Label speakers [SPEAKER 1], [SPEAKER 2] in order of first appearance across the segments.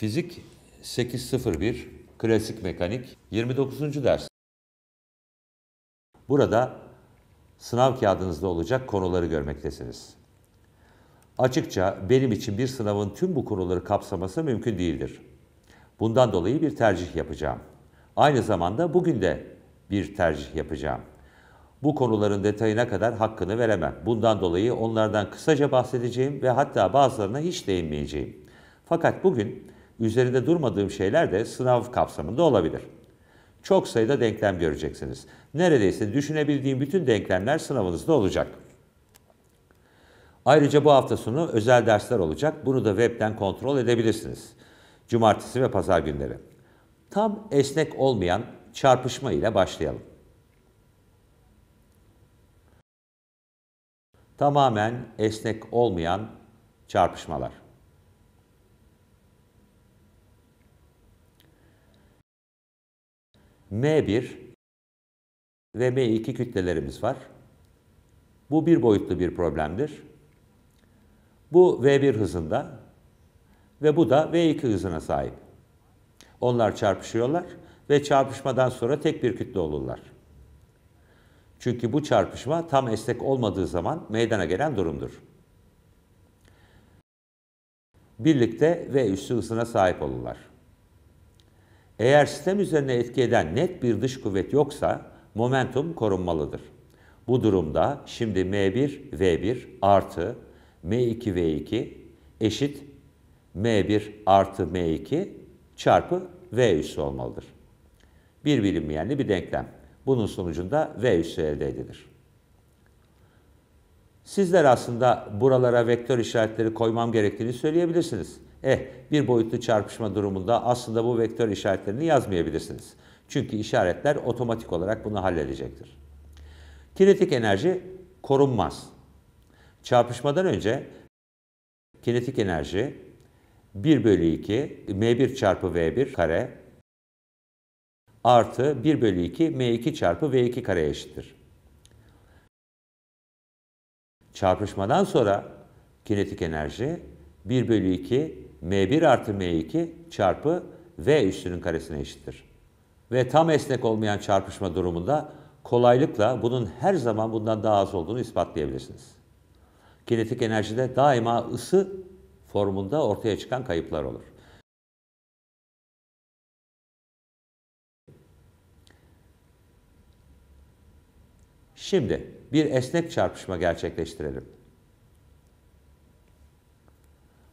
[SPEAKER 1] Fizik 801 Klasik Mekanik 29. ders. Burada sınav kağıdınızda olacak konuları görmektesiniz. Açıkça benim için bir sınavın tüm bu konuları kapsaması mümkün değildir. Bundan dolayı bir tercih yapacağım. Aynı zamanda bugün de bir tercih yapacağım. Bu konuların detayına kadar hakkını veremem. Bundan dolayı onlardan kısaca bahsedeceğim ve hatta bazılarına hiç değinmeyeceğim. Fakat bugün Üzerinde durmadığım şeyler de sınav kapsamında olabilir. Çok sayıda denklem göreceksiniz. Neredeyse düşünebildiğim bütün denklemler sınavınızda olacak. Ayrıca bu hafta sonu özel dersler olacak. Bunu da webten kontrol edebilirsiniz. Cumartesi ve pazar günleri. Tam esnek olmayan çarpışma ile başlayalım. Tamamen esnek olmayan çarpışmalar. M1 ve M2 kütlelerimiz var. Bu bir boyutlu bir problemdir. Bu V1 hızında ve bu da V2 hızına sahip. Onlar çarpışıyorlar ve çarpışmadan sonra tek bir kütle olurlar. Çünkü bu çarpışma tam esnek olmadığı zaman meydana gelen durumdur. Birlikte V üstü hızına sahip olurlar. Eğer sistem üzerine etki eden net bir dış kuvvet yoksa momentum korunmalıdır. Bu durumda şimdi M1 V1 artı M2 V2 eşit M1 artı M2 çarpı V üssü olmalıdır. Bir bilinmeyenli bir denklem. Bunun sonucunda V üssü elde edilir. Sizler aslında buralara vektör işaretleri koymam gerektiğini söyleyebilirsiniz. Eh bir boyutlu çarpışma durumunda aslında bu vektör işaretlerini yazmayabilirsiniz. Çünkü işaretler otomatik olarak bunu halledecektir. Kinetik enerji korunmaz. Çarpışmadan önce kinetik enerji 1 bölü 2 m1 çarpı v1 kare artı 1 bölü 2 m2 çarpı v2 kare eşittir. Çarpışmadan sonra kinetik enerji 1 bölü 2 m1 artı m2 çarpı v üstünün karesine eşittir. Ve tam esnek olmayan çarpışma durumunda kolaylıkla bunun her zaman bundan daha az olduğunu ispatlayabilirsiniz. Kinetik enerjide daima ısı formunda ortaya çıkan kayıplar olur. Şimdi bir esnek çarpışma gerçekleştirelim.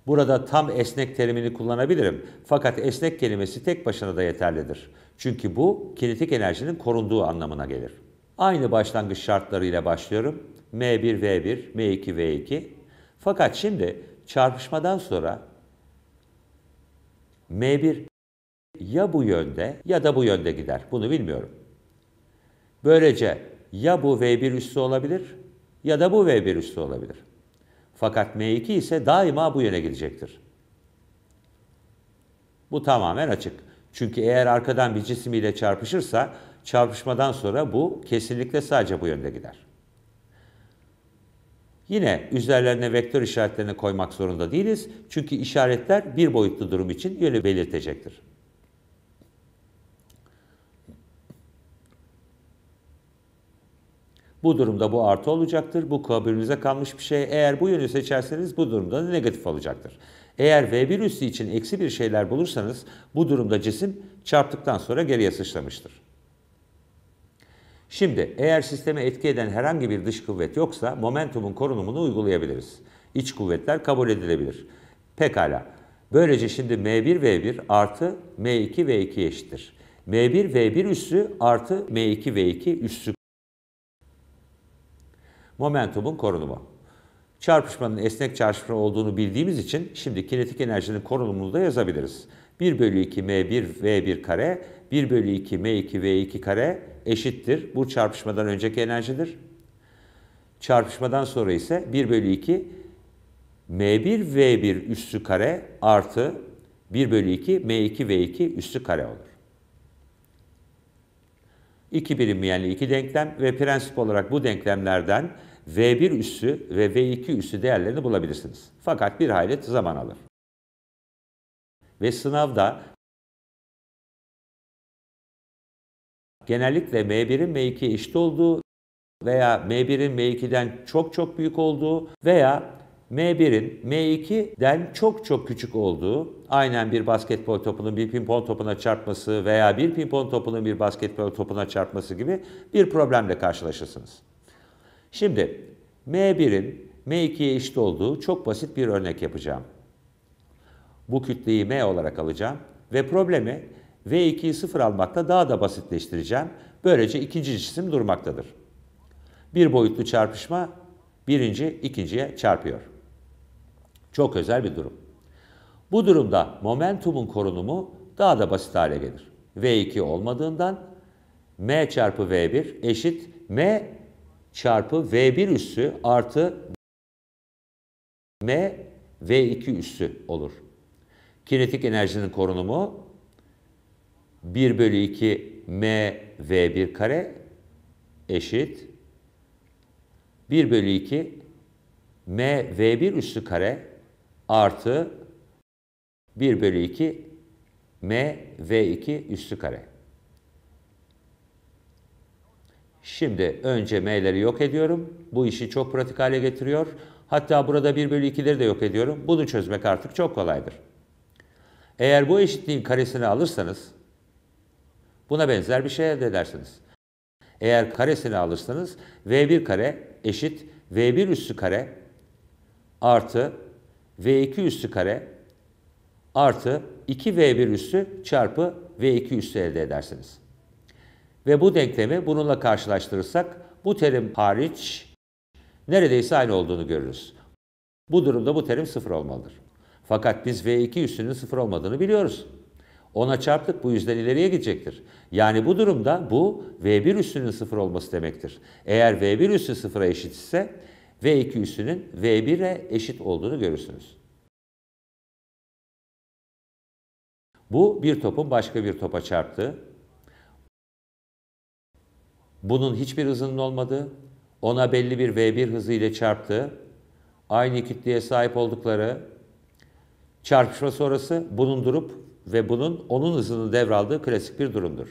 [SPEAKER 1] Burada tam esnek terimini kullanabilirim. Fakat esnek kelimesi tek başına da yeterlidir. Çünkü bu kinetik enerjinin korunduğu anlamına gelir. Aynı başlangıç şartlarıyla başlıyorum. M1, V1, M2, V2. Fakat şimdi çarpışmadan sonra M1 ya bu yönde ya da bu yönde gider. Bunu bilmiyorum. Böylece ya bu V1 üssü olabilir ya da bu V1 üssü olabilir. Fakat M2 ise daima bu yöne gidecektir. Bu tamamen açık. Çünkü eğer arkadan bir cisim ile çarpışırsa çarpışmadan sonra bu kesinlikle sadece bu yönde gider. Yine üzerlerine vektör işaretlerini koymak zorunda değiliz. Çünkü işaretler bir boyutlu durum için yönü belirtecektir. Bu durumda bu artı olacaktır. Bu kabulünüze kalmış bir şey. Eğer bu yönü seçerseniz bu durumda negatif olacaktır. Eğer V1 üssü için eksi bir şeyler bulursanız bu durumda cisim çarptıktan sonra geriye sıçramıştır. Şimdi eğer sisteme etki eden herhangi bir dış kuvvet yoksa momentumun korunumunu uygulayabiliriz. İç kuvvetler kabul edilebilir. Pekala. Böylece şimdi M1 V1 artı M2 V2 eşittir. M1 V1 üssü artı M2 V2 üssü Momentumun korunumu. Çarpışmanın esnek çarpışma olduğunu bildiğimiz için şimdi kinetik enerjinin korunumunu da yazabiliriz. 1 bölü 2 m1 v1 kare 1 bölü 2 m2 v2 kare eşittir. Bu çarpışmadan önceki enerjidir. Çarpışmadan sonra ise 1 bölü 2 m1 v1 üssü kare artı 1 bölü 2 m2 v2 üssü kare olur. İki bilinmeyenli iki denklem ve prensip olarak bu denklemlerden V1 üssü ve V2 üssü değerlerini bulabilirsiniz. Fakat bir hayli zaman alır.
[SPEAKER 2] Ve sınavda genellikle
[SPEAKER 1] M1'in M2'ye eşit olduğu veya M1'in M2'den çok çok büyük olduğu veya M1'in M2'den çok çok küçük olduğu, aynen bir basketbol topunun bir pimpon topuna çarpması veya bir pimpon topunun bir basketbol topuna çarpması gibi bir problemle karşılaşırsınız. Şimdi M1'in M2'ye eşit olduğu çok basit bir örnek yapacağım. Bu kütleyi M olarak alacağım ve problemi V2'yi sıfır almakla daha da basitleştireceğim. Böylece ikinci cisim durmaktadır. Bir boyutlu çarpışma birinci ikinciye çarpıyor. Çok özel bir durum. Bu durumda momentumun korunumu daha da basit hale gelir. V2 olmadığından M çarpı V1 eşit M çarpı V1 üssü artı M V2 üssü olur. Kinetik enerjinin korunumu 1 bölü 2 M V1 kare eşit 1 bölü 2 M V1 üssü kare artı 1 bölü 2 M V2 üssü kare. Şimdi önce M'leri yok ediyorum. Bu işi çok pratik hale getiriyor. Hatta burada 1 bölü 2'leri de yok ediyorum. Bunu çözmek artık çok kolaydır. Eğer bu eşitliğin karesini alırsanız buna benzer bir şey elde edersiniz. Eğer karesini alırsanız V1 kare eşit V1 üssü kare artı V2 üssü kare artı 2V1 üssü çarpı V2 üssü elde edersiniz ve bu denklemi bununla karşılaştırırsak bu terim hariç neredeyse aynı olduğunu görürüz. Bu durumda bu terim sıfır olmalıdır. Fakat biz V2 üssünün sıfır olmadığını biliyoruz. Ona çarptık bu yüzden ileriye gidecektir. Yani bu durumda bu V1 üssünün sıfır olması demektir. Eğer V1 üssü sıfıra eşit ise V2 üssünün V1'e eşit olduğunu görürsünüz. Bu bir topun başka bir topa çarptığı, bunun hiçbir hızının olmadığı, ona belli bir V1 hızı ile çarptığı, aynı kütleye sahip oldukları çarpışma sonrası bunun durup ve bunun onun hızını devraldığı klasik bir durumdur.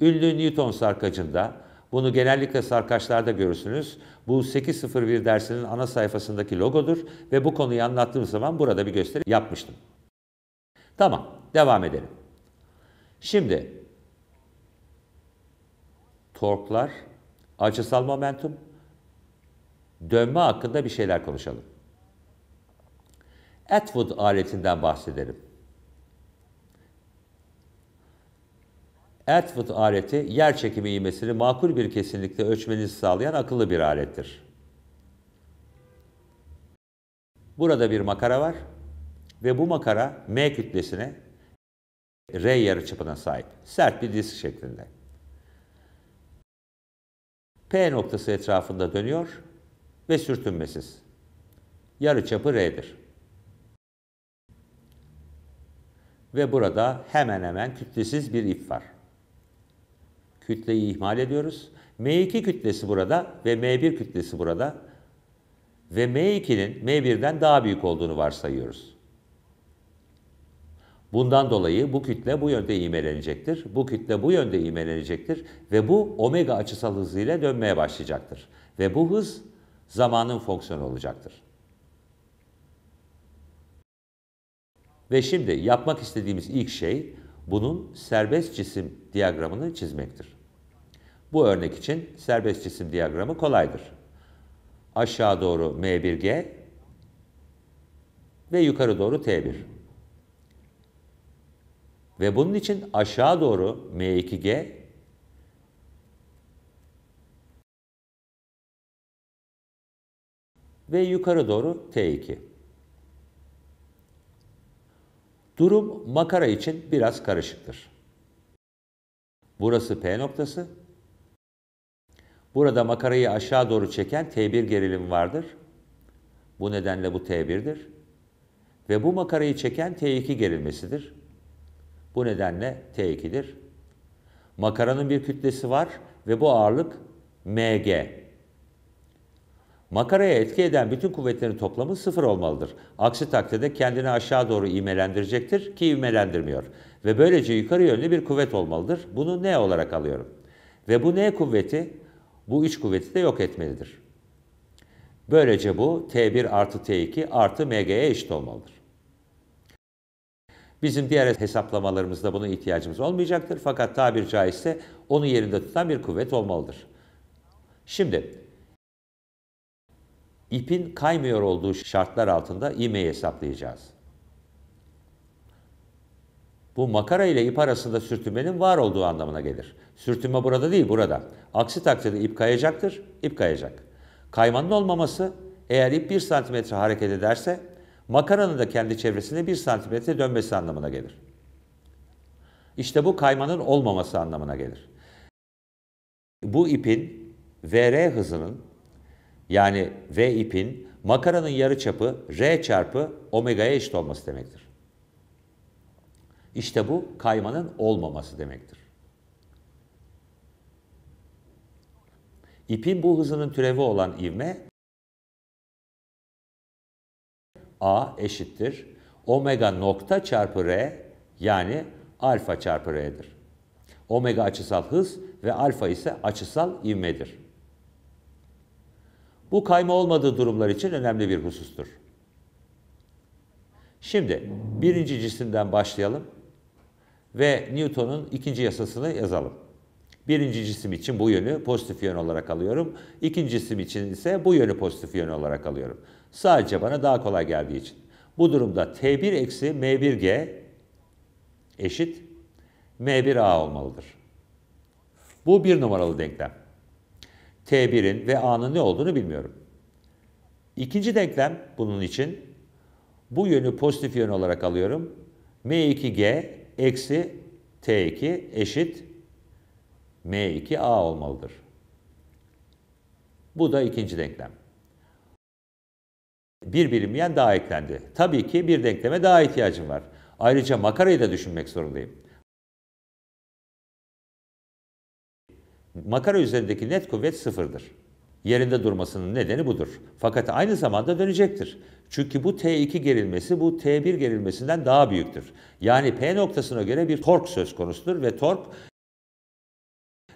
[SPEAKER 1] Ünlü Newton sarkacında, bunu genellikle sarkaçlarda görürsünüz. Bu 801 dersinin ana sayfasındaki logodur ve bu konuyu anlattığım zaman burada bir gösteri yapmıştım. Tamam, devam edelim. Şimdi torklar, açısal momentum, dönme hakkında bir şeyler konuşalım. Atwood aletinden bahsedelim. Atwood aleti yer çekimi ivmesini makul bir kesinlikle ölçmenizi sağlayan akıllı bir alettir. Burada bir makara var ve bu makara M kütlesine R yarıçapına sahip. Sert bir disk şeklinde. P noktası etrafında dönüyor ve sürtünmesiz. yarıçapı R'dir. Ve burada hemen hemen kütlesiz bir ip var. Kütleyi ihmal ediyoruz. M2 kütlesi burada ve M1 kütlesi burada. Ve M2'nin M1'den daha büyük olduğunu varsayıyoruz. Bundan dolayı bu kütle bu yönde imelenecektir, bu kütle bu yönde imelenecektir ve bu omega açısal hızıyla dönmeye başlayacaktır. Ve bu hız zamanın fonksiyonu olacaktır. Ve şimdi yapmak istediğimiz ilk şey bunun serbest cisim diyagramını çizmektir. Bu örnek için serbest cisim diyagramı kolaydır. Aşağı doğru M1G ve yukarı doğru T1. Ve bunun için aşağı doğru M2G ve yukarı doğru T2. Durum makara için biraz karışıktır. Burası P noktası. Burada makarayı aşağı doğru çeken T1 gerilim vardır. Bu nedenle bu T1'dir. Ve bu makarayı çeken T2 gerilmesidir. Bu nedenle T2'dir. Makaranın bir kütlesi var ve bu ağırlık mg. Makaraya etki eden bütün kuvvetlerin toplamı sıfır olmalıdır. Aksi takdirde kendini aşağı doğru imelendirecektir ki imelendirmiyor. Ve böylece yukarı yönlü bir kuvvet olmalıdır. Bunu N olarak alıyorum. Ve bu N kuvveti bu üç kuvveti de yok etmelidir. Böylece bu T1 artı T2 artı MG'ye eşit olmalıdır. Bizim diğer hesaplamalarımızda buna ihtiyacımız olmayacaktır. Fakat tabir caizse onu yerinde tutan bir kuvvet olmalıdır. Şimdi ipin kaymıyor olduğu şartlar altında imeyi hesaplayacağız. Bu makara ile ip arasında sürtünmenin var olduğu anlamına gelir. Sürtünme burada değil, burada. Aksi takdirde ip kayacaktır, ip kayacak. Kaymanın olmaması eğer ip 1 santimetre hareket ederse Makaranın da kendi çevresinde bir santimetre dönmesi anlamına gelir. İşte bu kaymanın olmaması anlamına gelir. Bu ipin VR hızının yani V ipin makaranın yarı çapı R çarpı omega'ya eşit olması demektir. İşte bu kaymanın olmaması demektir. İpin bu hızının türevi olan ivme A eşittir omega nokta çarpı R yani alfa çarpı R'dir. Omega açısal hız ve alfa ise açısal ivmedir. Bu kayma olmadığı durumlar için önemli bir husustur. Şimdi birinci cisimden başlayalım ve Newton'un ikinci yasasını yazalım. Birinci cisim için bu yönü pozitif yön olarak alıyorum. İkinci cisim için ise bu yönü pozitif yön olarak alıyorum. Sadece bana daha kolay geldiği için. Bu durumda T1 eksi M1G eşit M1A olmalıdır. Bu bir numaralı denklem. T1'in ve A'nın ne olduğunu bilmiyorum. İkinci denklem bunun için bu yönü pozitif yön olarak alıyorum. M2G eksi T2 eşit M2A olmalıdır. Bu da ikinci denklem. Bir birim yen daha eklendi. Tabii ki bir denkleme daha ihtiyacım var. Ayrıca makarayı da düşünmek zorundayım. Makara üzerindeki net kuvvet sıfırdır. Yerinde durmasının nedeni budur. Fakat aynı zamanda dönecektir. Çünkü bu T2 gerilmesi bu T1 gerilmesinden daha büyüktür. Yani P noktasına göre bir tork söz konusudur ve tork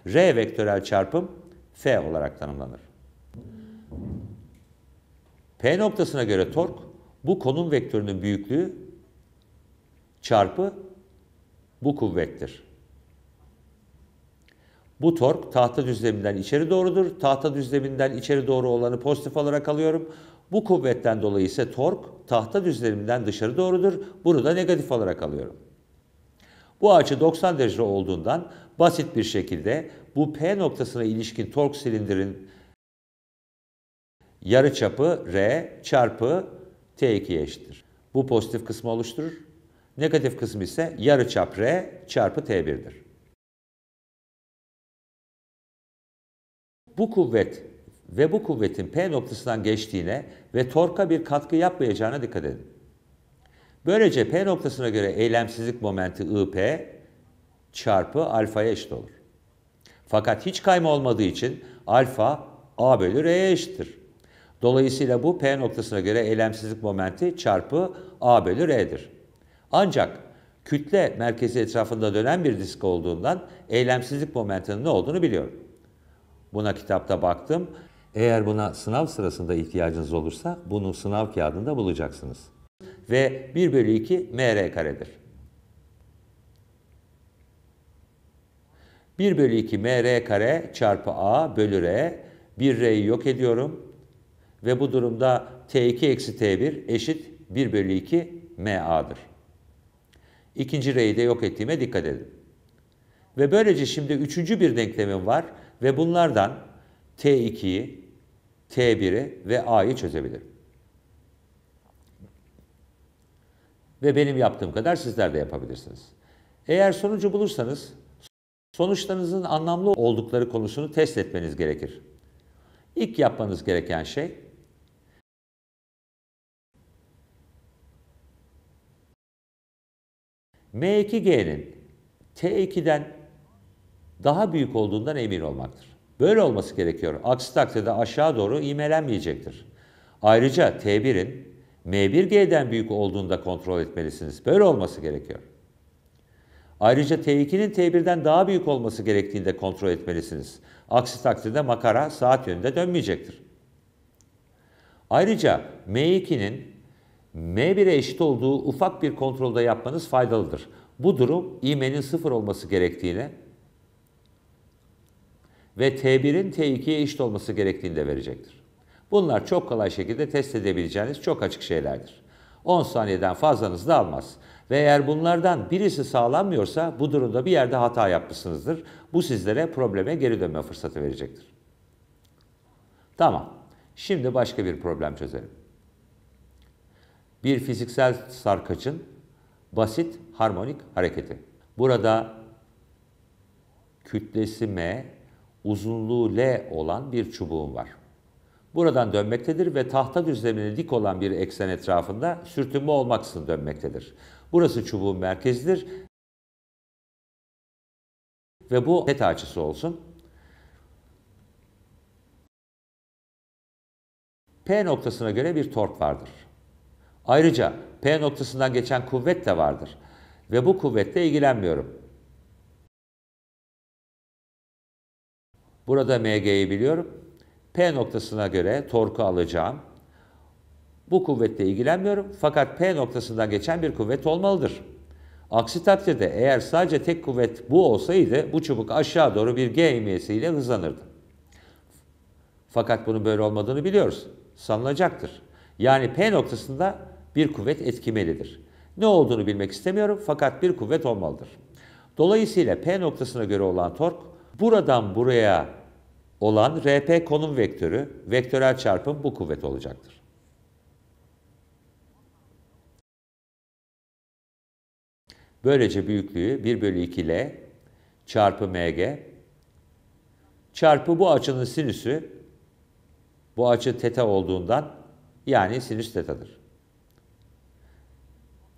[SPEAKER 1] R vektörel çarpım F olarak tanımlanır. P noktasına göre tork bu konum vektörünün büyüklüğü çarpı bu kuvvettir. Bu tork tahta düzleminden içeri doğrudur. Tahta düzleminden içeri doğru olanı pozitif olarak alıyorum. Bu kuvvetten dolayı ise tork tahta düzleminden dışarı doğrudur. Bunu da negatif olarak alıyorum. Bu açı 90 derece olduğundan basit bir şekilde bu P noktasına ilişkin tork silindirin Yarı çapı R çarpı T2'ye eşittir. Bu pozitif kısmı oluşturur. Negatif kısmı ise yarı çap R çarpı T1'dir. Bu kuvvet ve bu kuvvetin P noktasından geçtiğine ve torka bir katkı yapmayacağına dikkat edin. Böylece P noktasına göre eylemsizlik momenti IP çarpı alfaya eşit olur. Fakat hiç kayma olmadığı için alfa A bölü R'ye eşittir. Dolayısıyla bu P noktasına göre eylemsizlik momenti çarpı A bölü R'dir. Ancak kütle merkezi etrafında dönen bir disk olduğundan eylemsizlik momentinin ne olduğunu biliyorum. Buna kitapta baktım. Eğer buna sınav sırasında ihtiyacınız olursa bunu sınav kağıdında bulacaksınız. Ve 1 bölü 2 mr karedir. 1 bölü 2 mr kare çarpı a bölü r, 1r'yi yok ediyorum. Ve bu durumda T2 eksi T1 eşit 1 bölü 2 MA'dır. İkinci R'yi de yok ettiğime dikkat edin. Ve böylece şimdi üçüncü bir denklemim var ve bunlardan T2'yi, T1'i ve A'yı çözebilirim. Ve benim yaptığım kadar sizler de yapabilirsiniz. Eğer sonucu bulursanız sonuçlarınızın anlamlı oldukları konusunu test etmeniz gerekir. İlk yapmanız gereken şey M2G'nin T2'den daha büyük olduğundan emin olmaktır. Böyle olması gerekiyor. Aksi takdirde aşağı doğru imelenmeyecektir. Ayrıca T1'in M1G'den büyük olduğunda kontrol etmelisiniz. Böyle olması gerekiyor. Ayrıca T2'nin T1'den daha büyük olması gerektiğinde kontrol etmelisiniz. Aksi takdirde makara saat yönünde dönmeyecektir. Ayrıca M2'nin M1'e eşit olduğu ufak bir kontrolde yapmanız faydalıdır. Bu durum iğmenin sıfır olması gerektiğine ve T1'in T2'ye eşit olması gerektiğini de verecektir. Bunlar çok kolay şekilde test edebileceğiniz çok açık şeylerdir. 10 saniyeden fazlanız da almaz. Ve eğer bunlardan birisi sağlanmıyorsa bu durumda bir yerde hata yapmışsınızdır. Bu sizlere probleme geri dönme fırsatı verecektir. Tamam. Şimdi başka bir problem çözelim. Bir fiziksel sarkaçın basit harmonik hareketi. Burada kütlesi m, uzunluğu l olan bir çubuğum var. Buradan dönmektedir ve tahta düzlemine dik olan bir eksen etrafında sürtünme olmaksızın dönmektedir. Burası çubuğun merkezidir ve bu teta açısı olsun. P noktasına göre bir tork vardır. Ayrıca P noktasından geçen kuvvet de vardır ve bu kuvvetle ilgilenmiyorum. Burada MG'yi biliyorum. P noktasına göre torku alacağım. Bu kuvvetle ilgilenmiyorum fakat P noktasından geçen bir kuvvet olmalıdır. Aksi takdirde eğer sadece tek kuvvet bu olsaydı bu çubuk aşağı doğru bir G imyesiyle hızlanırdı. Fakat bunun böyle olmadığını biliyoruz. Sanılacaktır. Yani P noktasında bir kuvvet etkimelidir. Ne olduğunu bilmek istemiyorum fakat bir kuvvet olmalıdır. Dolayısıyla P noktasına göre olan tork buradan buraya olan RP konum vektörü, vektörel çarpım bu kuvvet olacaktır. Böylece büyüklüğü 1 bölü 2 L çarpı MG çarpı bu açının sinüsü bu açı teta olduğundan yani sinüs tetadır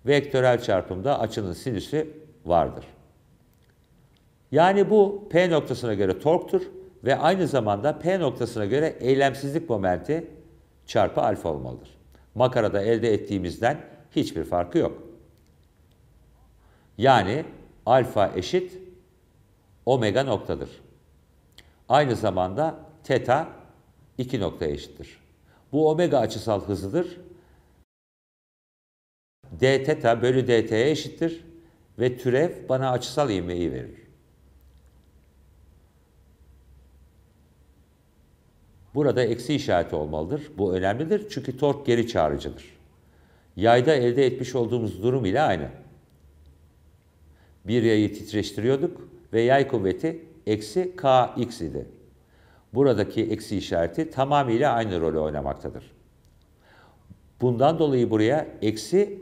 [SPEAKER 1] vektörel çarpımda açının sinüsü vardır. Yani bu P noktasına göre torktur ve aynı zamanda P noktasına göre eylemsizlik momenti çarpı alfa olmalıdır. Makarada elde ettiğimizden hiçbir farkı yok. Yani alfa eşit omega noktadır. Aynı zamanda teta iki nokta eşittir. Bu omega açısal hızıdır d teta bölü dt'ye eşittir ve türev bana açısal ivmeyi verir. Burada eksi işareti olmalıdır. Bu önemlidir çünkü tork geri çağrıcıdır. Yayda elde etmiş olduğumuz durum ile aynı. Bir yayı titreştiriyorduk ve yay kuvveti eksi kx idi. Buradaki eksi işareti tamamıyla aynı rolü oynamaktadır. Bundan dolayı buraya eksi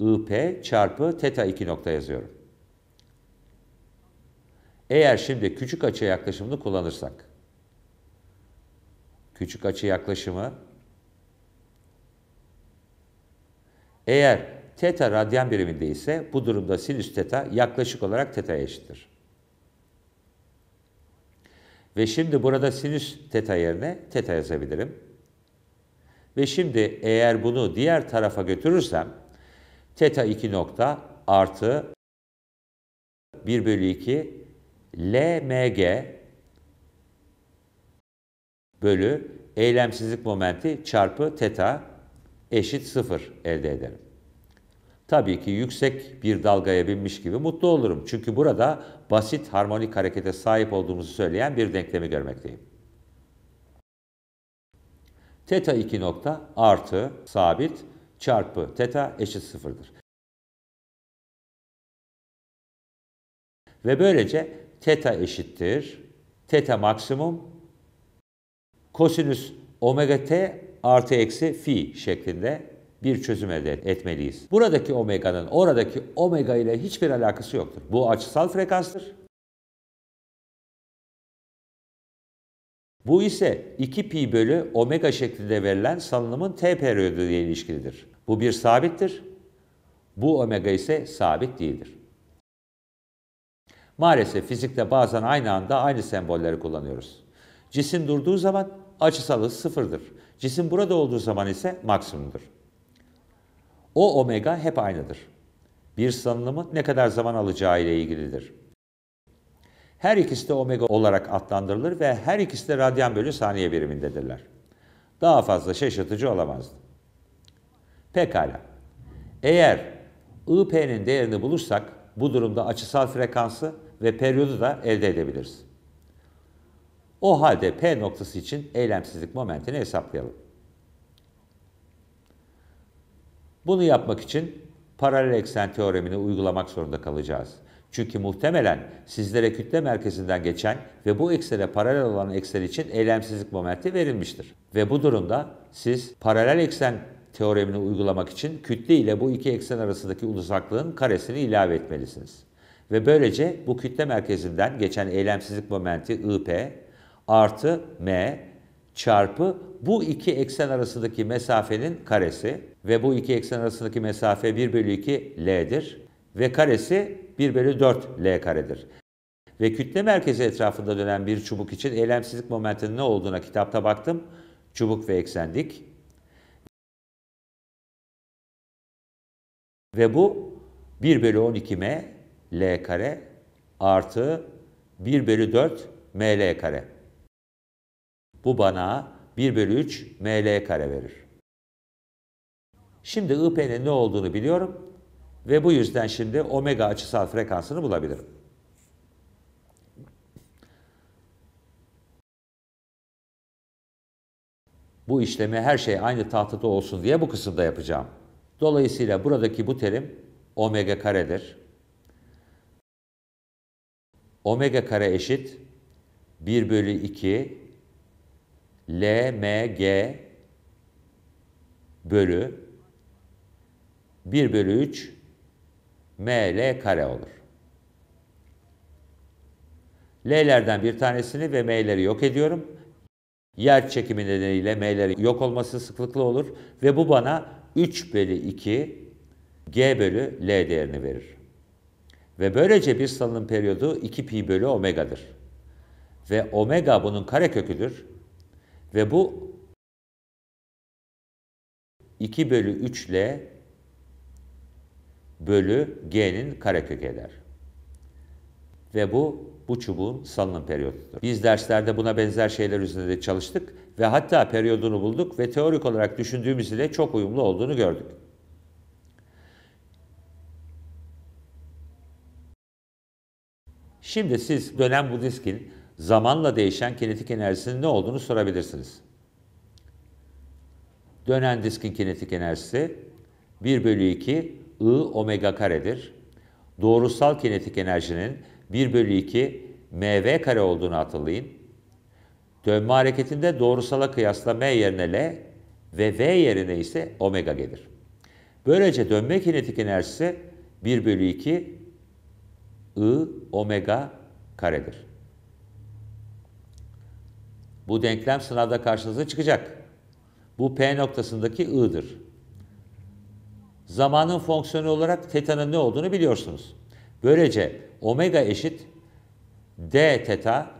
[SPEAKER 1] IP çarpı teta 2 nokta yazıyorum. Eğer şimdi küçük açı yaklaşımını kullanırsak, küçük açı yaklaşımı eğer teta radyan biriminde ise bu durumda sinüs teta yaklaşık olarak teta eşittir. Ve şimdi burada sinüs teta yerine teta yazabilirim. Ve şimdi eğer bunu diğer tarafa götürürsem Teta 2 nokta artı 1 bölü 2 LMG bölü eylemsizlik momenti çarpı teta eşit sıfır elde ederim. Tabii ki yüksek bir dalgaya binmiş gibi mutlu olurum. Çünkü burada basit harmonik harekete sahip olduğumuzu söyleyen bir denklemi görmekteyim. Teta 2 nokta artı sabit çarpı teta eşit sıfırdır. Ve böylece teta eşittir. Teta maksimum kosinüs omega t artı eksi fi şeklinde bir çözüm elde etmeliyiz. Buradaki omega'nın oradaki omega ile hiçbir alakası yoktur. Bu açısal frekanstır Bu ise 2 pi bölü omega şeklinde verilen salınımın t periyodu ile ilişkilidir. Bu bir sabittir. Bu omega ise sabit değildir. Maalesef fizikte bazen aynı anda aynı sembolleri kullanıyoruz. Cisim durduğu zaman açısalı sıfırdır. Cisim burada olduğu zaman ise maksimumdur. O omega hep aynıdır. Bir salınımın ne kadar zaman alacağı ile ilgilidir. Her ikisi de omega olarak adlandırılır ve her ikisi de radyan bölü saniye birimindedirler. Daha fazla şaşırtıcı olamazdı. Pekala. Eğer IP'nin değerini bulursak bu durumda açısal frekansı ve periyodu da elde edebiliriz. O halde P noktası için eylemsizlik momentini hesaplayalım. Bunu yapmak için paralel eksen teoremini uygulamak zorunda kalacağız. Çünkü muhtemelen sizlere kütle merkezinden geçen ve bu eksene paralel olan eksen için eylemsizlik momenti verilmiştir. Ve bu durumda siz paralel eksen teoremini uygulamak için kütle ile bu iki eksen arasındaki uzaklığın karesini ilave etmelisiniz. Ve böylece bu kütle merkezinden geçen eylemsizlik momenti IP artı M çarpı bu iki eksen arasındaki mesafenin karesi ve bu iki eksen arasındaki mesafe 1 bölü 2 L'dir V karesi 1 bölü 4 L karedir. Ve kütle merkezi etrafında dönen bir çubuk için eylemsizlik momentinin ne olduğuna kitapta baktım. Çubuk ve eksendik. Ve bu 1 bölü 12 m L kare artı 1 bölü 4 L kare. Bu bana 1 bölü 3 L kare verir. Şimdi IP'nin ne olduğunu biliyorum. Ve bu yüzden şimdi omega açısal frekansını bulabilirim. Bu işlemi her şey aynı tahtada olsun diye bu kısımda yapacağım. Dolayısıyla buradaki bu terim omega karedir. Omega kare eşit 1 bölü 2 LMG bölü 1 bölü 3 ML kare olur. L'lerden bir tanesini ve M'leri yok ediyorum. Yer çekimi nedeniyle M'leri yok olması sıklıklı olur ve bu bana 3 bölü 2 G bölü L değerini verir. Ve böylece bir salınım periyodu 2 pi bölü omegadır. Ve omega bunun kare köküdür. Ve bu 2 bölü 3 L bölü g'nin karekök eder. Ve bu bu çubuğun salınım periyodudur. Biz derslerde buna benzer şeyler üzerinde de çalıştık ve hatta periyodunu bulduk ve teorik olarak düşündüğümüz ile çok uyumlu olduğunu gördük. Şimdi siz dönem diskin zamanla değişen kinetik enerjisinin ne olduğunu sorabilirsiniz. Dönen diskin kinetik enerjisi 1 bölü 2 I omega karedir. Doğrusal kinetik enerjinin 1 bölü 2 mv kare olduğunu hatırlayın. Dönme hareketinde doğrusala kıyasla m yerine l ve v yerine ise omega gelir. Böylece dönme kinetik enerjisi 1 bölü 2 I omega karedir. Bu denklem sınavda karşınıza çıkacak. Bu P noktasındaki I'dır zamanın fonksiyonu olarak teta'nın ne olduğunu biliyorsunuz. Böylece omega eşit d teta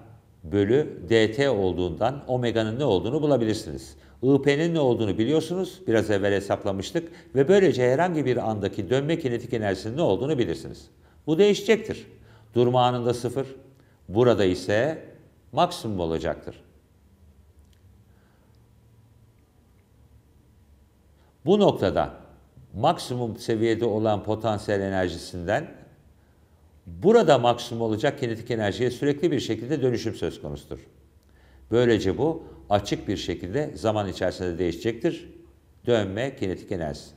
[SPEAKER 1] bölü dt olduğundan omega'nın ne olduğunu bulabilirsiniz. IP'nin ne olduğunu biliyorsunuz. Biraz evvel hesaplamıştık. Ve böylece herhangi bir andaki dönme kinetik enerjisinin ne olduğunu bilirsiniz. Bu değişecektir. Durma anında sıfır. Burada ise maksimum olacaktır. Bu noktada maksimum seviyede olan potansiyel enerjisinden burada maksimum olacak kinetik enerjiye sürekli bir şekilde dönüşüm söz konusudur. Böylece bu açık bir şekilde zaman içerisinde değişecektir. Dönme kinetik enerjisi.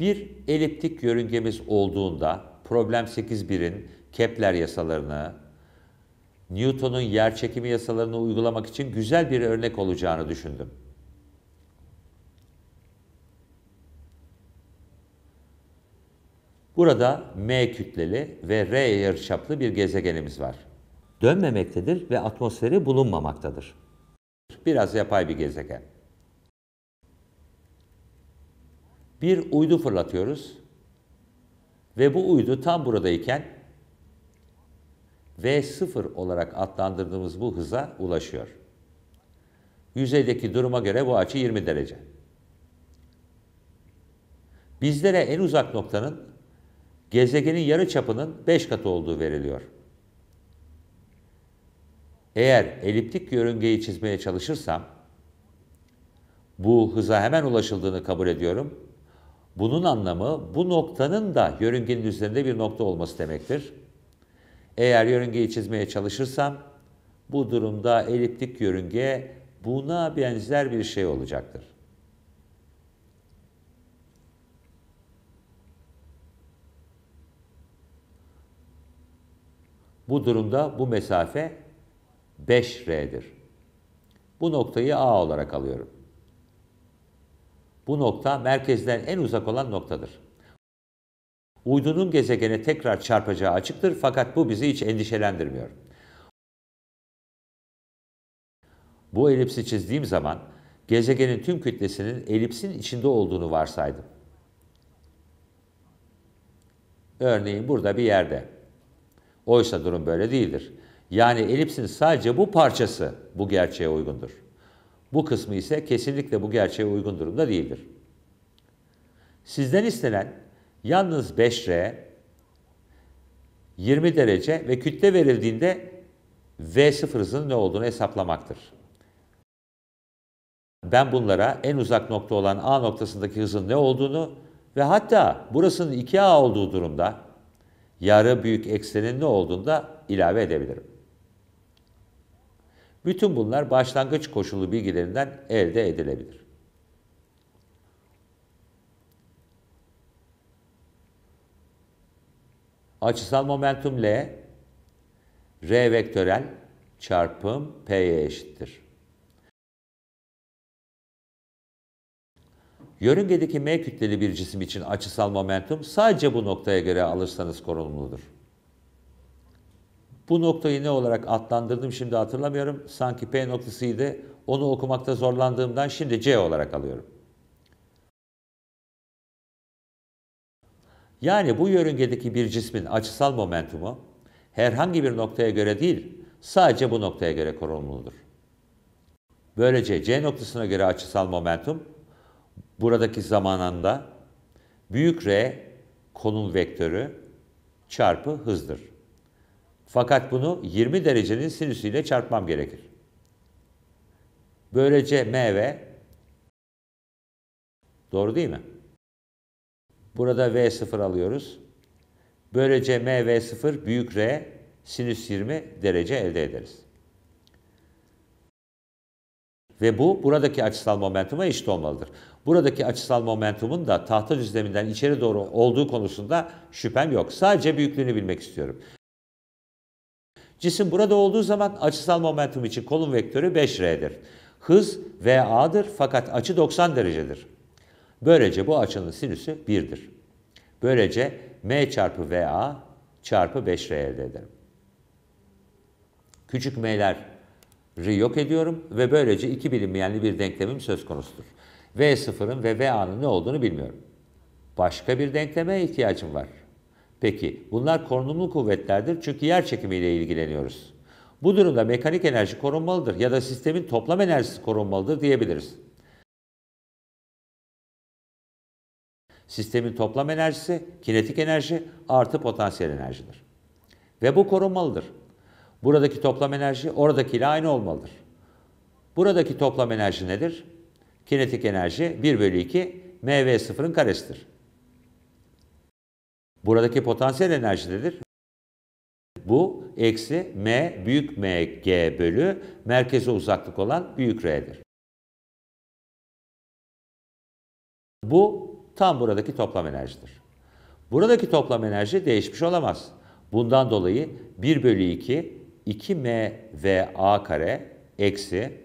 [SPEAKER 1] Bir eliptik yörüngemiz olduğunda problem 8.1'in Kepler yasalarını, Newton'un yer çekimi yasalarını uygulamak için güzel bir örnek olacağını düşündüm. Burada M kütleli ve R yarıçaplı bir gezegenimiz var. Dönmemektedir ve atmosferi bulunmamaktadır. Biraz yapay bir gezegen. Bir uydu fırlatıyoruz ve bu uydu tam buradayken V0 olarak adlandırdığımız bu hıza ulaşıyor. Yüzeydeki duruma göre bu açı 20 derece. Bizlere en uzak noktanın gezegenin yarı çapının 5 katı olduğu veriliyor. Eğer eliptik yörüngeyi çizmeye çalışırsam, bu hıza hemen ulaşıldığını kabul ediyorum. Bunun anlamı bu noktanın da yörüngenin üzerinde bir nokta olması demektir. Eğer yörüngeyi çizmeye çalışırsam, bu durumda eliptik yörünge buna benzer bir şey olacaktır. Bu durumda bu mesafe 5R'dir. Bu noktayı A olarak alıyorum. Bu nokta merkezden en uzak olan noktadır. Uydunun gezegene tekrar çarpacağı açıktır fakat bu bizi hiç endişelendirmiyor. Bu elipsi çizdiğim zaman gezegenin tüm kütlesinin elipsin içinde olduğunu varsaydım. Örneğin burada bir yerde. Oysa durum böyle değildir. Yani elipsin sadece bu parçası bu gerçeğe uygundur. Bu kısmı ise kesinlikle bu gerçeğe uygun durumda değildir. Sizden istenen yalnız 5R 20 derece ve kütle verildiğinde V0 hızının ne olduğunu hesaplamaktır. Ben bunlara en uzak nokta olan A noktasındaki hızın ne olduğunu ve hatta burasının 2A olduğu durumda yarı büyük eksenin ne olduğunda ilave edebilirim. Bütün bunlar başlangıç koşulu bilgilerinden elde edilebilir. Açısal momentum L, R vektörel çarpım P'ye eşittir. Yörüngedeki M kütleli bir cisim için açısal momentum sadece bu noktaya göre alırsanız korunumludur. Bu noktayı ne olarak adlandırdım şimdi hatırlamıyorum. Sanki P noktasıydı. Onu okumakta zorlandığımdan şimdi C olarak alıyorum. Yani bu yörüngedeki bir cismin açısal momentumu herhangi bir noktaya göre değil, sadece bu noktaya göre korunumludur. Böylece C noktasına göre açısal momentum buradaki zamananda büyük R konum vektörü çarpı hızdır. Fakat bunu 20 derecenin sinüsüyle çarpmam gerekir. Böylece mv doğru değil mi? Burada v0 alıyoruz. Böylece mv0 büyük r sinüs 20 derece elde ederiz. Ve bu buradaki açısal momentuma eşit olmalıdır buradaki açısal momentumun da tahta düzleminden içeri doğru olduğu konusunda şüphem yok. Sadece büyüklüğünü bilmek istiyorum. Cisim burada olduğu zaman açısal momentum için kolun vektörü 5R'dir. Hız VA'dır fakat açı 90 derecedir. Böylece bu açının sinüsü 1'dir. Böylece M çarpı VA çarpı 5R elde ederim. Küçük M'ler yok ediyorum ve böylece iki bilinmeyenli bir denklemim söz konusudur. V0'ın ve VA'nın ne olduğunu bilmiyorum. Başka bir denklemeye ihtiyacım var. Peki bunlar korunumlu kuvvetlerdir çünkü yer çekimiyle ilgileniyoruz. Bu durumda mekanik enerji korunmalıdır ya da sistemin toplam enerjisi korunmalıdır diyebiliriz. Sistemin toplam enerjisi kinetik enerji artı potansiyel enerjidir. Ve bu korunmalıdır. Buradaki toplam enerji oradakiyle aynı olmalıdır. Buradaki toplam enerji nedir? Kinetik enerji 1 bölü 2 MV0'ın karesidir. Buradaki potansiyel enerji nedir? Bu eksi M büyük MG bölü merkeze uzaklık olan büyük R'dir. Bu tam buradaki toplam enerjidir. Buradaki toplam enerji değişmiş olamaz. Bundan dolayı 1 bölü 2, 2 mv a kare eksi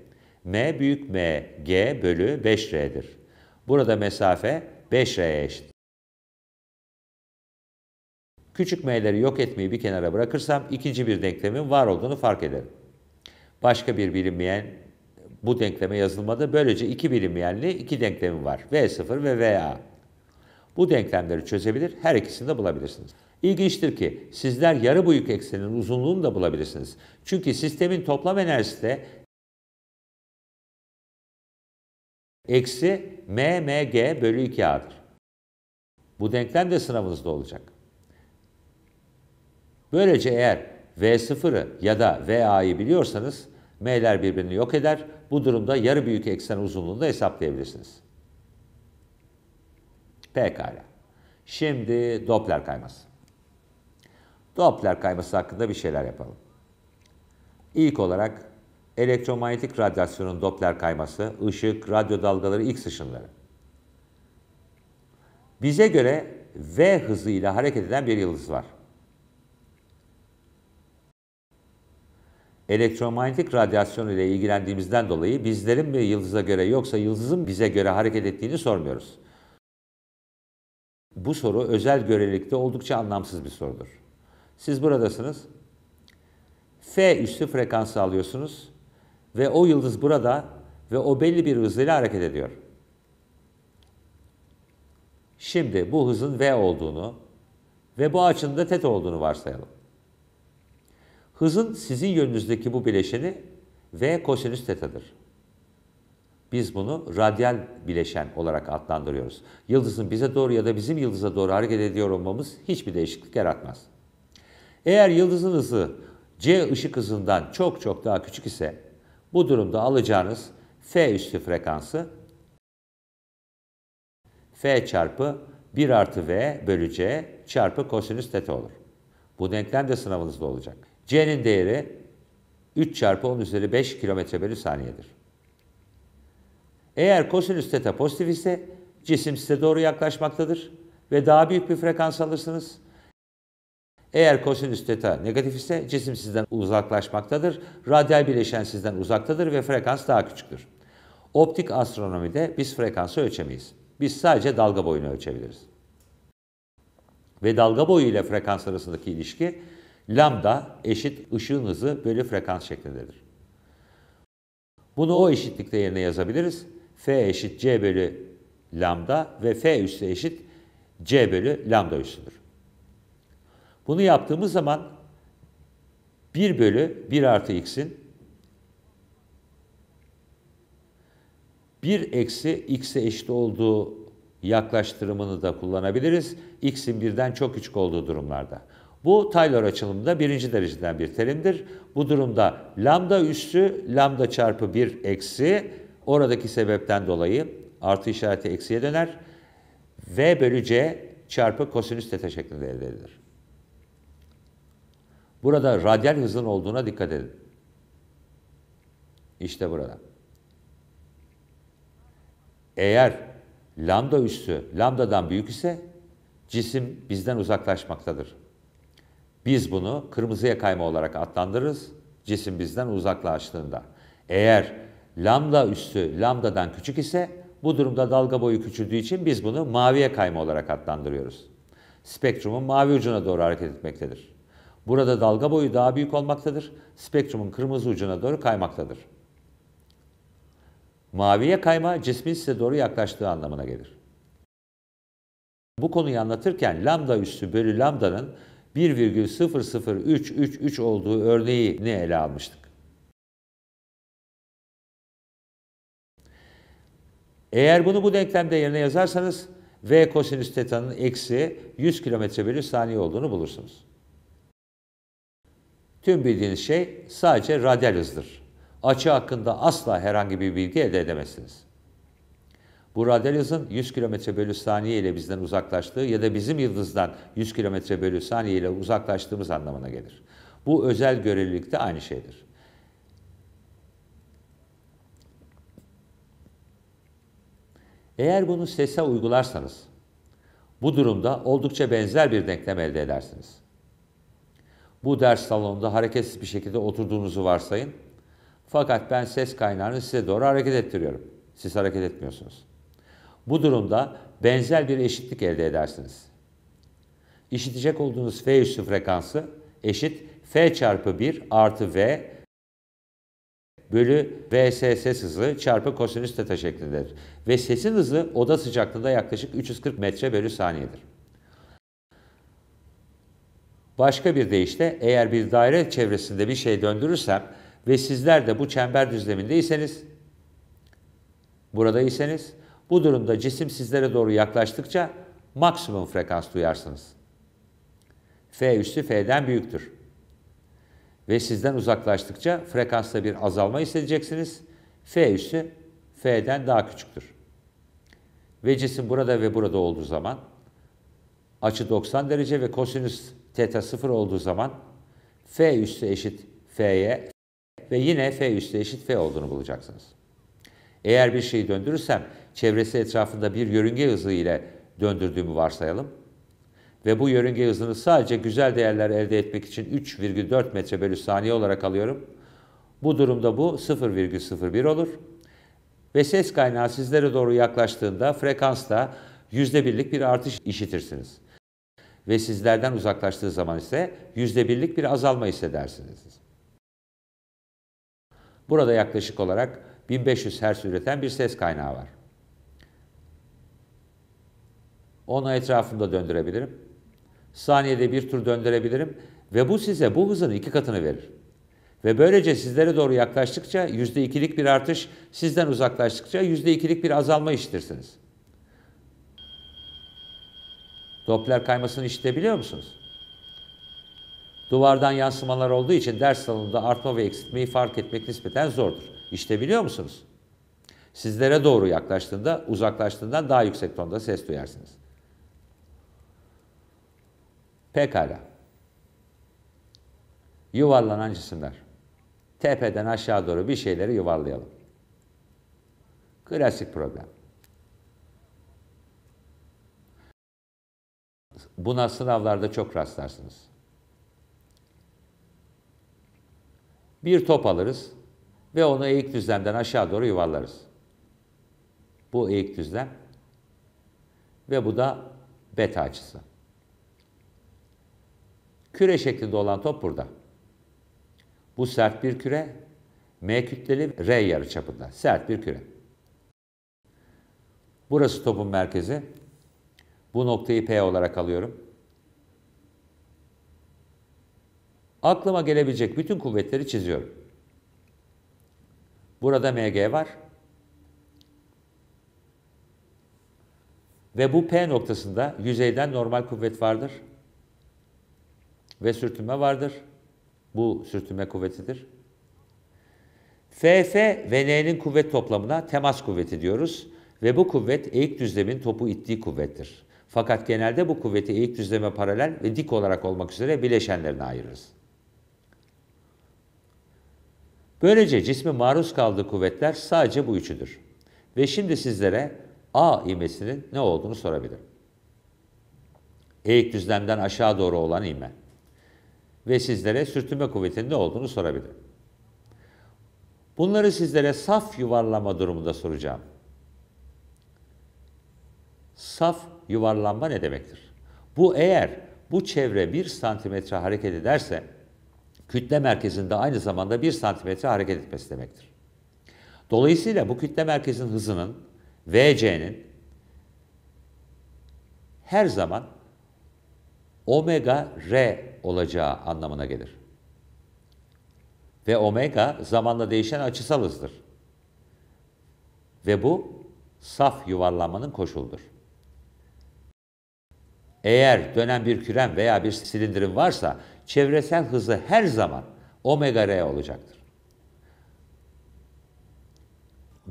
[SPEAKER 1] M büyük M, G bölü 5R'dir. Burada mesafe 5R'ye eşit. Küçük m'leri yok etmeyi bir kenara bırakırsam ikinci bir denklemin var olduğunu fark ederim. Başka bir bilinmeyen bu denkleme yazılmadı. Böylece iki bilinmeyenli iki denklemin var. V0 ve VA. Bu denklemleri çözebilir, her ikisini de bulabilirsiniz. İlginçtir ki sizler yarı büyük eksenin uzunluğunu da bulabilirsiniz. Çünkü sistemin toplam enerjisi de eksi mmg bölü 2a'dır. Bu denklem de sınavınızda olacak. Böylece eğer V0'ı ya da VA'yı biliyorsanız M'ler birbirini yok eder. Bu durumda yarı büyük eksen uzunluğunu da hesaplayabilirsiniz. Pekala. Şimdi Doppler kayması. Doppler kayması hakkında bir şeyler yapalım. İlk olarak elektromanyetik radyasyonun Doppler kayması, ışık, radyo dalgaları, X ışınları. Bize göre V hızıyla hareket eden bir yıldız var. Elektromanyetik radyasyon ile ilgilendiğimizden dolayı bizlerin bir yıldıza göre yoksa yıldızın bize göre hareket ettiğini sormuyoruz. Bu soru özel görelilikte oldukça anlamsız bir sorudur. Siz buradasınız. F üstü frekansı alıyorsunuz. Ve o yıldız burada ve o belli bir hızıyla hareket ediyor. Şimdi bu hızın V olduğunu ve bu açının da teta olduğunu varsayalım. Hızın sizin yönünüzdeki bu bileşeni V kosinüs tetadır. Biz bunu radyal bileşen olarak adlandırıyoruz. Yıldızın bize doğru ya da bizim yıldıza doğru hareket ediyor olmamız hiçbir değişiklik yaratmaz. Eğer yıldızın hızı C ışık hızından çok çok daha küçük ise bu durumda alacağınız F üstü frekansı F çarpı 1 artı V bölü C çarpı kosinüs teta olur. Bu denklem de sınavınızda olacak. C'nin değeri 3 çarpı 10 üzeri 5 kilometre bölü saniyedir. Eğer kosinüs teta pozitif ise cisim size doğru yaklaşmaktadır ve daha büyük bir frekans alırsınız. Eğer kosinüs teta negatif ise cisim sizden uzaklaşmaktadır, radyal bileşen sizden uzaktadır ve frekans daha küçüktür. Optik astronomide biz frekansı ölçemeyiz. Biz sadece dalga boyunu ölçebiliriz. Ve dalga boyu ile frekans arasındaki ilişki lambda eşit ışığın hızı bölü frekans şeklindedir. Bunu o eşitlikte yerine yazabiliriz. F eşit C bölü lambda ve F üssü eşit C bölü lambda üssüdür. Bunu yaptığımız zaman 1 bölü 1 artı x'in 1 eksi x'e eşit olduğu yaklaştırımını da kullanabiliriz. x'in birden çok küçük olduğu durumlarda. Bu Taylor açılımında birinci dereceden bir terimdir. Bu durumda lambda üssü lambda çarpı 1 eksi oradaki sebepten dolayı artı işareti eksiye döner. V bölü C çarpı kosinüs teta şeklinde elde edilir. Burada radyal hızın olduğuna dikkat edin. İşte burada. Eğer lambda üssü lambdadan büyük ise cisim bizden uzaklaşmaktadır. Biz bunu kırmızıya kayma olarak adlandırırız cisim bizden uzaklaştığında. Eğer lambda üssü lambdadan küçük ise bu durumda dalga boyu küçüldüğü için biz bunu maviye kayma olarak adlandırıyoruz. Spektrumun mavi ucuna doğru hareket etmektedir. Burada dalga boyu daha büyük olmaktadır. Spektrumun kırmızı ucuna doğru kaymaktadır. Maviye kayma cismin size doğru yaklaştığı anlamına gelir. Bu konuyu anlatırken lambda üssü bölü lambdanın 1,00333 olduğu örneğini ele almıştık. Eğer bunu bu denklemde yerine yazarsanız V kosinüs teta'nın eksi 100 km bölü saniye olduğunu bulursunuz. Tüm bildiğiniz şey sadece radyal hızdır. Açı hakkında asla herhangi bir bilgi elde edemezsiniz. Bu radyal hızın 100 km bölü saniye ile bizden uzaklaştığı ya da bizim yıldızdan 100 km bölü saniye ile uzaklaştığımız anlamına gelir. Bu özel görelilik de aynı şeydir. Eğer bunu sese uygularsanız, bu durumda oldukça benzer bir denklem elde edersiniz bu ders salonunda hareketsiz bir şekilde oturduğunuzu varsayın. Fakat ben ses kaynağını size doğru hareket ettiriyorum. Siz hareket etmiyorsunuz. Bu durumda benzer bir eşitlik elde edersiniz. İşitecek olduğunuz F üssü frekansı eşit F çarpı 1 artı V bölü VS ses hızı çarpı kosinüs teta şeklindedir. Ve sesin hızı oda sıcaklığında yaklaşık 340 metre bölü saniyedir. Başka bir deyişle eğer bir daire çevresinde bir şey döndürürsem ve sizler de bu çember düzlemindeyseniz, buradaysanız, bu durumda cisim sizlere doğru yaklaştıkça maksimum frekans duyarsınız. F üstü F'den büyüktür. Ve sizden uzaklaştıkça frekansta bir azalma hissedeceksiniz. F üstü F'den daha küçüktür. Ve cisim burada ve burada olduğu zaman açı 90 derece ve kosinüs teta 0 olduğu zaman f üstü eşit f'ye ve yine f üstü eşit f olduğunu bulacaksınız. Eğer bir şeyi döndürürsem çevresi etrafında bir yörünge hızı ile döndürdüğümü varsayalım. Ve bu yörünge hızını sadece güzel değerler elde etmek için 3,4 metre bölü saniye olarak alıyorum. Bu durumda bu 0,01 olur. Ve ses kaynağı sizlere doğru yaklaştığında frekansta %1'lik bir artış işitirsiniz ve sizlerden uzaklaştığı zaman ise yüzde birlik bir azalma hissedersiniz. Burada yaklaşık olarak 1500 Hz üreten bir ses kaynağı var. Onu etrafında döndürebilirim. Saniyede bir tur döndürebilirim ve bu size bu hızın iki katını verir. Ve böylece sizlere doğru yaklaştıkça yüzde ikilik bir artış, sizden uzaklaştıkça yüzde ikilik bir azalma işitirsiniz.'' Doppler kaymasını işitebiliyor musunuz? Duvardan yansımalar olduğu için ders salonunda artma ve eksiltmeyi fark etmek nispeten zordur. İşitebiliyor musunuz? Sizlere doğru yaklaştığında uzaklaştığından daha yüksek tonda ses duyarsınız. Pekala. Yuvarlanan cisimler. Tepeden aşağı doğru bir şeyleri yuvarlayalım. Klasik problem. Buna sınavlarda çok rastlarsınız. Bir top alırız ve onu eğik düzlemden aşağı doğru yuvarlarız. Bu eğik düzlem ve bu da beta açısı. Küre şeklinde olan top burada. Bu sert bir küre, M kütleli R yarı çapında sert bir küre. Burası topun merkezi. Bu noktayı P olarak alıyorum. Aklıma gelebilecek bütün kuvvetleri çiziyorum. Burada MG var. Ve bu P noktasında yüzeyden normal kuvvet vardır. Ve sürtünme vardır. Bu sürtünme kuvvetidir. FF ve N'nin kuvvet toplamına temas kuvveti diyoruz. Ve bu kuvvet eğik düzlemin topu ittiği kuvvettir. Fakat genelde bu kuvveti eğik düzleme paralel ve dik olarak olmak üzere bileşenlerine ayırırız. Böylece cismi maruz kaldığı kuvvetler sadece bu üçüdür. Ve şimdi sizlere A imesinin ne olduğunu sorabilirim. Eğik düzlemden aşağı doğru olan ime. Ve sizlere sürtünme kuvvetinin ne olduğunu sorabilirim. Bunları sizlere saf yuvarlama durumunda soracağım. Saf yuvarlanma ne demektir? Bu eğer bu çevre bir santimetre hareket ederse kütle merkezinde aynı zamanda bir santimetre hareket etmesi demektir. Dolayısıyla bu kütle merkezin hızının VC'nin her zaman omega R olacağı anlamına gelir. Ve omega zamanla değişen açısal hızdır. Ve bu saf yuvarlanmanın koşuludur. Eğer dönen bir küren veya bir silindirin varsa çevresel hızı her zaman omega r olacaktır.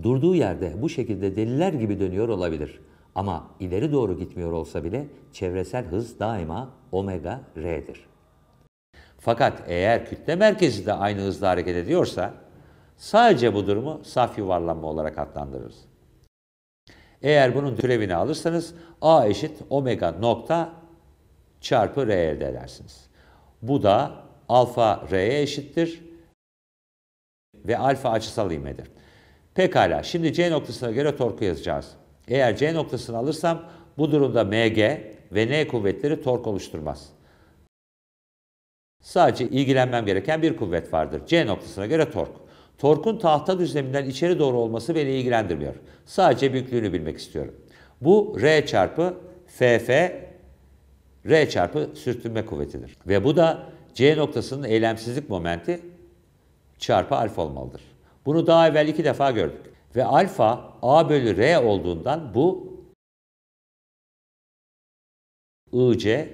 [SPEAKER 1] Durduğu yerde bu şekilde deliler gibi dönüyor olabilir. Ama ileri doğru gitmiyor olsa bile çevresel hız daima omega r'dir. Fakat eğer kütle merkezi de aynı hızda hareket ediyorsa sadece bu durumu saf yuvarlanma olarak adlandırırız. Eğer bunun türevini alırsanız A eşit omega nokta çarpı R elde edersiniz. Bu da alfa R'ye eşittir ve alfa açısal ivmedir. Pekala şimdi C noktasına göre torku yazacağız. Eğer C noktasını alırsam bu durumda MG ve N kuvvetleri tork oluşturmaz. Sadece ilgilenmem gereken bir kuvvet vardır. C noktasına göre tork. Torkun tahta düzleminden içeri doğru olması beni ilgilendirmiyor. Sadece büyüklüğünü bilmek istiyorum. Bu R çarpı FF R çarpı sürtünme kuvvetidir. Ve bu da C noktasının eylemsizlik momenti çarpı alfa olmalıdır. Bunu daha evvel iki defa gördük. Ve alfa A bölü R olduğundan bu
[SPEAKER 2] IC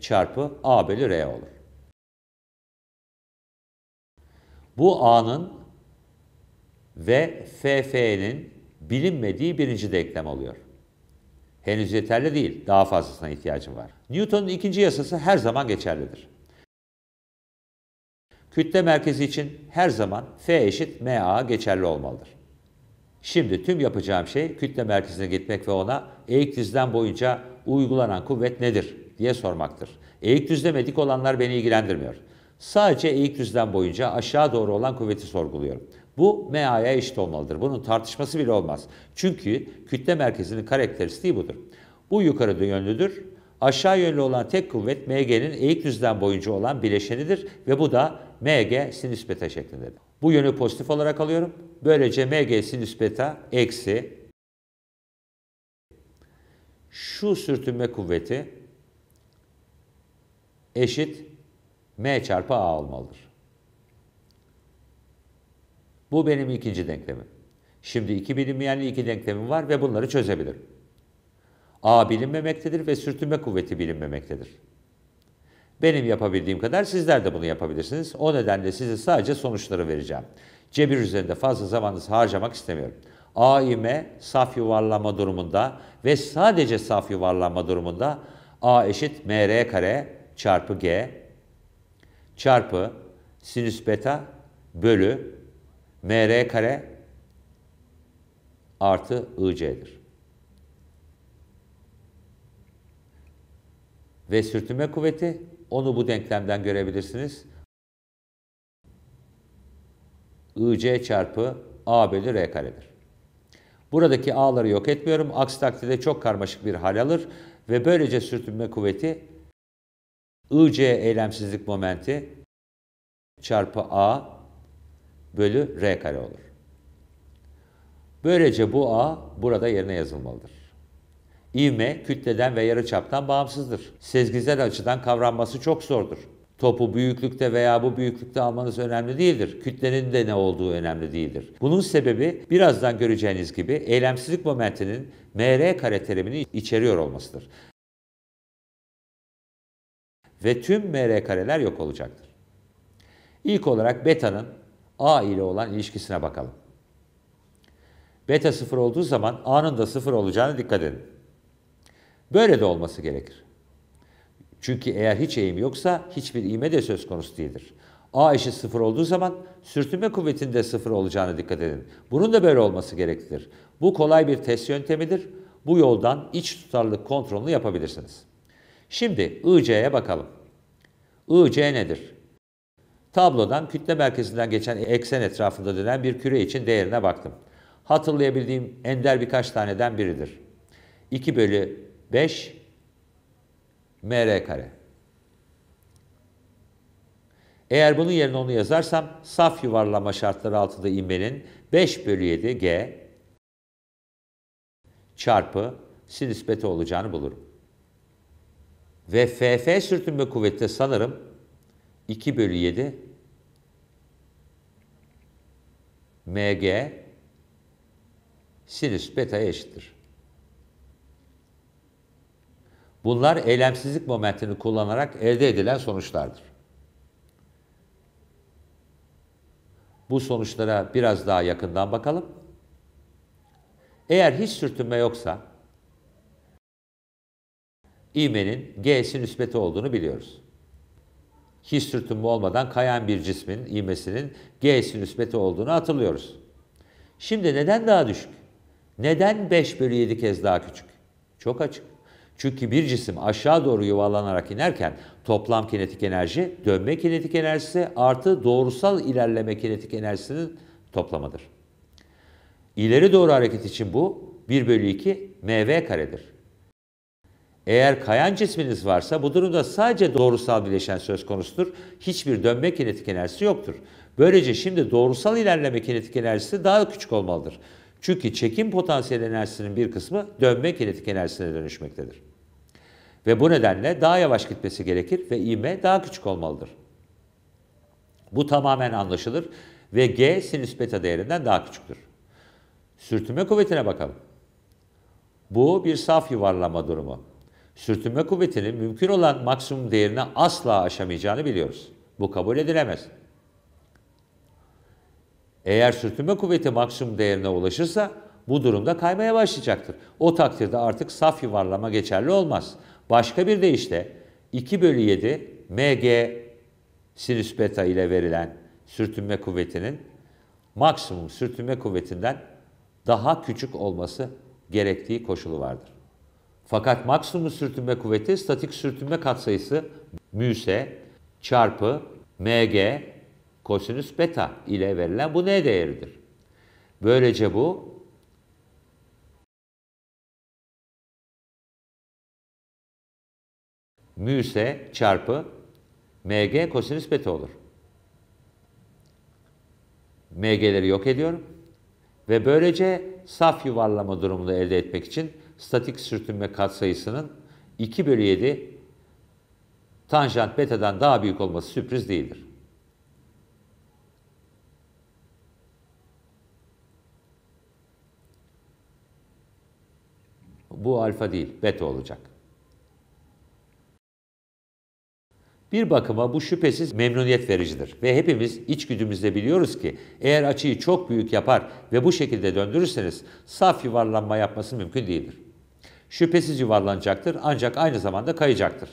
[SPEAKER 2] çarpı A bölü R olur.
[SPEAKER 1] Bu A'nın ve FF'nin bilinmediği birinci denklem oluyor. Henüz yeterli değil, daha fazlasına ihtiyacım var. Newton'un ikinci yasası her zaman geçerlidir. Kütle merkezi için her zaman F eşit MA geçerli olmalıdır. Şimdi tüm yapacağım şey kütle merkezine gitmek ve ona eğik düzlem boyunca uygulanan kuvvet nedir diye sormaktır. Eğik düzlemedik olanlar beni ilgilendirmiyor. Sadece eğik düzlem boyunca aşağı doğru olan kuvveti sorguluyorum. Bu MA'ya eşit olmalıdır. Bunun tartışması bile olmaz. Çünkü kütle merkezinin karakteristiği budur. Bu yukarı yönlüdür. Aşağı yönlü olan tek kuvvet MG'nin eğik düzlem boyunca olan bileşenidir ve bu da MG sinüs beta şeklindedir. Bu yönü pozitif olarak alıyorum. Böylece MG sinüs beta eksi şu sürtünme kuvveti eşit m çarpı a olmalıdır. Bu benim ikinci denklemim. Şimdi iki bilinmeyenli iki denklemim var ve bunları çözebilirim. A bilinmemektedir ve sürtünme kuvveti bilinmemektedir. Benim yapabildiğim kadar sizler de bunu yapabilirsiniz. O nedenle size sadece sonuçları vereceğim. Cebir üzerinde fazla zamanınızı harcamak istemiyorum. A ime saf yuvarlanma durumunda ve sadece saf yuvarlanma durumunda A eşit MR kare çarpı G çarpı sinüs beta bölü mr kare artı ic'dir. Ve sürtünme kuvveti onu bu denklemden görebilirsiniz. IC çarpı A bölü R karedir. Buradaki A'ları yok etmiyorum. Aksi takdirde çok karmaşık bir hal alır ve böylece sürtünme kuvveti IC eylemsizlik momenti çarpı A bölü R kare olur. Böylece bu A burada yerine yazılmalıdır. İvme kütleden ve yarıçaptan bağımsızdır. Sezgisel açıdan kavranması çok zordur. Topu büyüklükte veya bu büyüklükte almanız önemli değildir. Kütlenin de ne olduğu önemli değildir. Bunun sebebi birazdan göreceğiniz gibi eylemsizlik momentinin mr kare terimini içeriyor olmasıdır ve tüm MR kareler yok olacaktır. İlk olarak beta'nın A ile olan ilişkisine bakalım. Beta sıfır olduğu zaman A'nın da sıfır olacağına dikkat edin. Böyle de olması gerekir. Çünkü eğer hiç eğim yoksa hiçbir iğme de söz konusu değildir. A eşit sıfır olduğu zaman sürtünme kuvvetinde de sıfır olacağına dikkat edin. Bunun da böyle olması gereklidir. Bu kolay bir test yöntemidir. Bu yoldan iç tutarlılık kontrolünü yapabilirsiniz. Şimdi IC'ye bakalım. IC nedir? Tablodan kütle merkezinden geçen eksen etrafında dönen bir küre için değerine baktım. Hatırlayabildiğim ender birkaç taneden biridir. 2 bölü 5 mr kare. Eğer bunun yerine onu yazarsam saf yuvarlama şartları altında inmenin 5 bölü 7 g çarpı sinüs beta olacağını bulurum. Ve FF sürtünme kuvvette sanırım 2 bölü 7 MG sinüs beta eşittir. Bunlar eylemsizlik momentini kullanarak elde edilen sonuçlardır. Bu sonuçlara biraz daha yakından bakalım. Eğer hiç sürtünme yoksa İğmenin G'si nüsbeti olduğunu biliyoruz. Hiç sürtünme olmadan kayan bir cismin iğmesinin G'si nüsbeti olduğunu hatırlıyoruz. Şimdi neden daha düşük? Neden 5 bölü 7 kez daha küçük? Çok açık. Çünkü bir cisim aşağı doğru yuvarlanarak inerken toplam kinetik enerji dönme kinetik enerjisi artı doğrusal ilerleme kinetik enerjisinin toplamıdır. İleri doğru hareket için bu 1 bölü 2 mv karedir. Eğer kayan cisminiz varsa bu durumda sadece doğrusal bileşen söz konusudur. Hiçbir dönme kinetik enerjisi yoktur. Böylece şimdi doğrusal ilerleme kinetik enerjisi daha küçük olmalıdır. Çünkü çekim potansiyel enerjisinin bir kısmı dönme kinetik enerjisine dönüşmektedir. Ve bu nedenle daha yavaş gitmesi gerekir ve ivme daha küçük olmalıdır. Bu tamamen anlaşılır ve G sinüs beta değerinden daha küçüktür. Sürtünme kuvvetine bakalım. Bu bir saf yuvarlama durumu sürtünme kuvvetinin mümkün olan maksimum değerini asla aşamayacağını biliyoruz. Bu kabul edilemez. Eğer sürtünme kuvveti maksimum değerine ulaşırsa bu durumda kaymaya başlayacaktır. O takdirde artık saf yuvarlama geçerli olmaz. Başka bir deyişle 2 bölü 7 mg sinüs beta ile verilen sürtünme kuvvetinin maksimum sürtünme kuvvetinden daha küçük olması gerektiği koşulu vardır. Fakat maksimum sürtünme kuvveti statik sürtünme katsayısı müse çarpı mg kosinüs beta ile verilen bu n değeridir. Böylece bu müse çarpı mg kosinüs beta olur. mg'leri yok ediyorum ve böylece saf yuvarlama durumunu elde etmek için statik sürtünme katsayısının 2 bölü 7 tanjant beta'dan daha büyük olması sürpriz değildir. Bu alfa değil, beta olacak. Bir bakıma bu şüphesiz memnuniyet vericidir ve hepimiz içgüdümüzde biliyoruz ki eğer açıyı çok büyük yapar ve bu şekilde döndürürseniz saf yuvarlanma yapması mümkün değildir şüphesiz yuvarlanacaktır ancak aynı zamanda kayacaktır.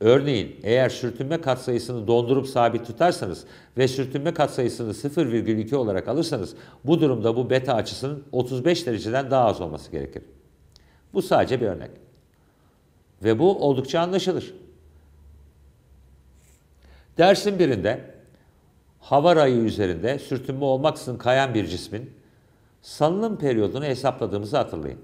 [SPEAKER 1] Örneğin eğer sürtünme katsayısını dondurup sabit tutarsanız ve sürtünme katsayısını 0,2 olarak alırsanız bu durumda bu beta açısının 35 dereceden daha az olması gerekir. Bu sadece bir örnek. Ve bu oldukça anlaşılır. Dersin birinde hava rayı üzerinde sürtünme olmaksızın kayan bir cismin salınım periyodunu hesapladığımızı hatırlayın.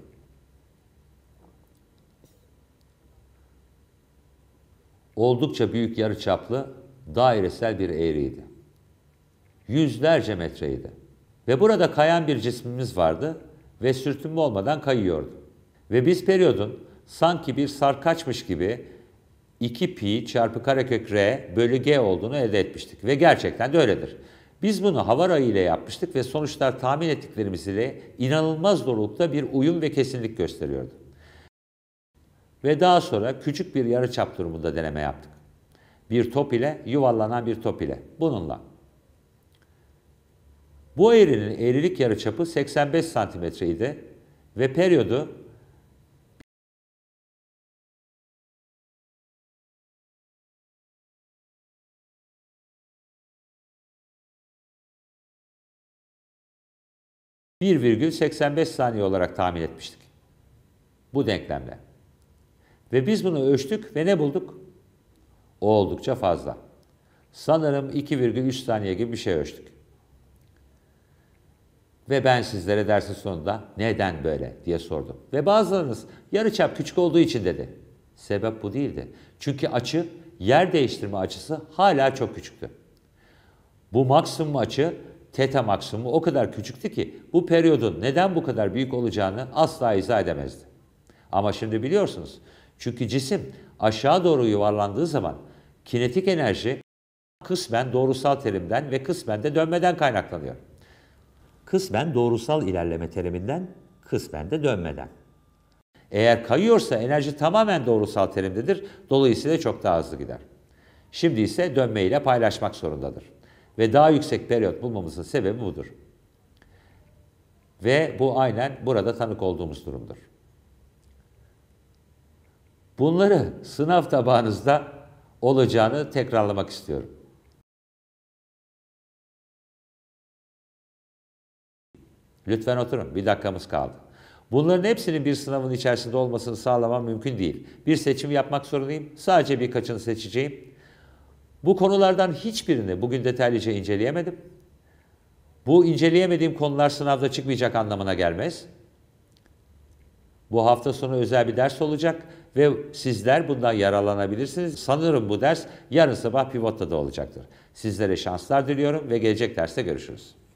[SPEAKER 1] Oldukça büyük yarıçaplı dairesel bir eğriydi. Yüzlerce metreydi. Ve burada kayan bir cismimiz vardı ve sürtünme olmadan kayıyordu. Ve biz periyodun sanki bir sarkaçmış gibi 2 pi çarpı karekök r bölü g olduğunu elde etmiştik. Ve gerçekten de öyledir. Biz bunu Havara ile yapmıştık ve sonuçlar tahmin ettiklerimiz ile inanılmaz doğrulukta bir uyum ve kesinlik gösteriyordu. Ve daha sonra küçük bir yarı çap durumunda deneme yaptık. Bir top ile, yuvarlanan bir top ile. Bununla. Bu eğrinin eğrilik yarıçapı 85 cm idi ve periyodu 1,85 saniye olarak tahmin etmiştik. Bu denklemle. Ve biz bunu ölçtük ve ne bulduk? O oldukça fazla. Sanırım 2,3 saniye gibi bir şey ölçtük. Ve ben sizlere dersin sonunda neden böyle diye sordum. Ve bazılarınız yarıçap küçük olduğu için dedi. Sebep bu değildi. Çünkü açı, yer değiştirme açısı hala çok küçüktü. Bu maksimum açı teta maksimumu o kadar küçüktü ki bu periyodun neden bu kadar büyük olacağını asla izah edemezdi. Ama şimdi biliyorsunuz. Çünkü cisim aşağı doğru yuvarlandığı zaman kinetik enerji kısmen doğrusal terimden ve kısmen de dönmeden kaynaklanıyor. Kısmen doğrusal ilerleme teriminden, kısmen de dönmeden. Eğer kayıyorsa enerji tamamen doğrusal terimdedir. Dolayısıyla çok daha hızlı gider. Şimdi ise dönmeyle paylaşmak zorundadır ve daha yüksek periyot bulmamızın sebebi budur. Ve bu aynen burada tanık olduğumuz durumdur. Bunları sınav tabağınızda olacağını
[SPEAKER 2] tekrarlamak istiyorum.
[SPEAKER 1] Lütfen oturun. Bir dakikamız kaldı. Bunların hepsinin bir sınavın içerisinde olmasını sağlamam mümkün değil. Bir seçim yapmak zorundayım. Sadece birkaçını seçeceğim bu konulardan hiçbirini bugün detaylıca inceleyemedim. Bu inceleyemediğim konular sınavda çıkmayacak anlamına gelmez. Bu hafta sonu özel bir ders olacak ve sizler bundan yararlanabilirsiniz. Sanırım bu ders yarın sabah pivotta da olacaktır. Sizlere şanslar diliyorum ve gelecek derste görüşürüz.